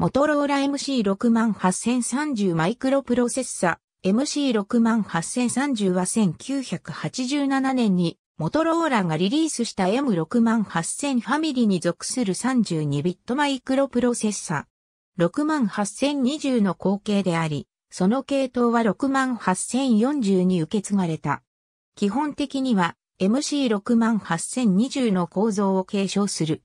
モトローラ MC68030 マイクロプロセッサ MC68030 は1987年にモトローラがリリースした M68000 ファミリーに属する32ビットマイクロプロセッサ68020の後継であり、その系統は68040に受け継がれた。基本的には MC68020 の構造を継承する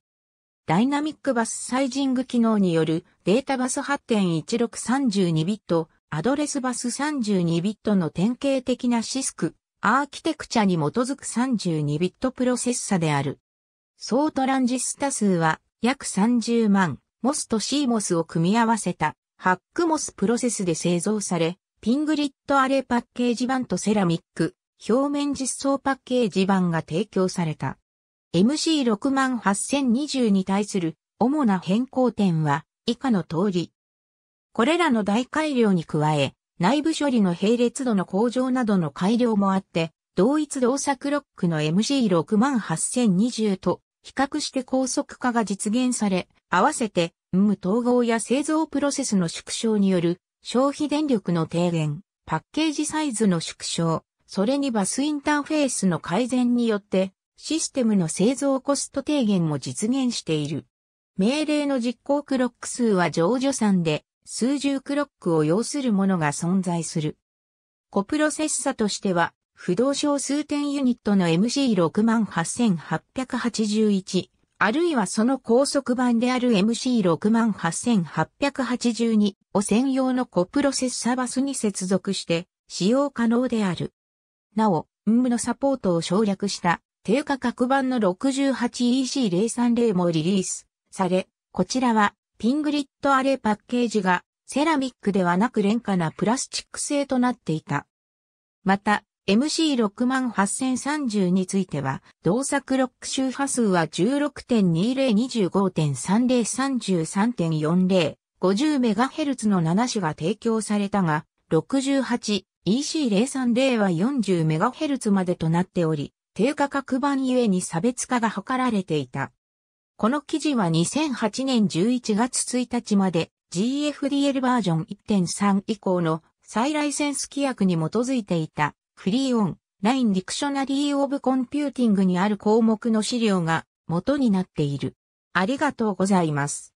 ダイナミックバスサイジング機能によるデータバス8.1632ビット、アドレスバス32ビットの典型的なシスク、アーキテクチャに基づく32ビットプロセッサである。総トランジスタ数は約30万、MOS と CMOS を組み合わせた、ハック MOS プロセスで製造され、ピングリッドアレパッケージ版とセラミック、表面実装パッケージ版が提供された。MC68020 に対する主な変更点は以下の通り。これらの大改良に加え、内部処理の並列度の向上などの改良もあって、同一動作ロックの MC68020 と比較して高速化が実現され、合わせて、無統合や製造プロセスの縮小による消費電力の低減、パッケージサイズの縮小、それにバスインターフェースの改善によってシステムの製造コスト低減も実現している。命令の実行クロック数は上助算で数十クロックを要するものが存在する。コプロセッサとしては、不動小数点ユニットの MC68881、あるいはその高速版である MC68882 を専用のコプロセッサバスに接続して使用可能である。なお、m のサポートを省略した定価格版の 68EC030 もリリースされ、こちらはピングリッドアレパッケージがセラミックではなく廉価なプラスチック製となっていた。また、MC68030 については、動作ロック周波数は16.2025.3033.40。50MHz の7種が提供されたが、68EC030 は 40MHz までとなっており、低価格版ゆえに差別化が図られていた。この記事は2008年11月1日まで GFDL バージョン1.3以降の再ライセンス規約に基づいていたフリーオンラインディクショナリーオブコンピューティングにある項目の資料が元になっている。ありがとうございます。